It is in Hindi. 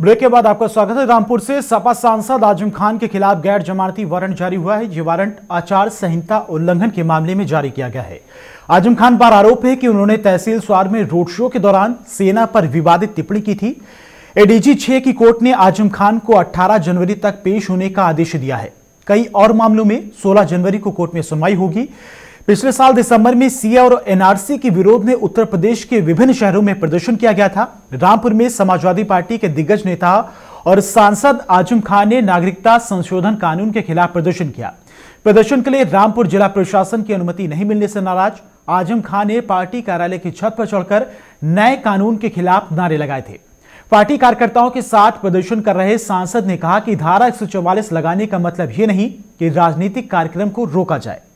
ब्रेक के बाद आपका स्वागत है रामपुर से सपा सांसद आजम खान के खिलाफ गैर जमानती वारंट जारी हुआ है ये वारंट आचार संहिता उल्लंघन के मामले में जारी किया गया है आजम खान पर आरोप है कि उन्होंने तहसील स्वार में रोड शो के दौरान सेना पर विवादित टिप्पणी की थी एडीजी छह की कोर्ट ने आजम खान को अट्ठारह जनवरी तक पेश होने का आदेश दिया है कई और मामलों में सोलह जनवरी को कोर्ट में सुनवाई होगी पिछले साल दिसंबर में सीए और एनआरसी के विरोध में उत्तर प्रदेश के विभिन्न शहरों में प्रदर्शन किया गया था रामपुर में समाजवादी पार्टी के दिग्गज नेता और सांसद आजम खान ने नागरिकता संशोधन कानून के खिलाफ प्रदर्शन किया प्रदर्शन के लिए रामपुर जिला प्रशासन की अनुमति नहीं मिलने से नाराज आजम खान ने पार्टी कार्यालय की छत पर चढ़कर नए कानून के खिलाफ नारे लगाए थे पार्टी कार्यकर्ताओं के साथ प्रदर्शन कर रहे सांसद ने कहा कि धारा 144 लगाने का मतलब यह नहीं कि राजनीतिक कार्यक्रम को रोका जाए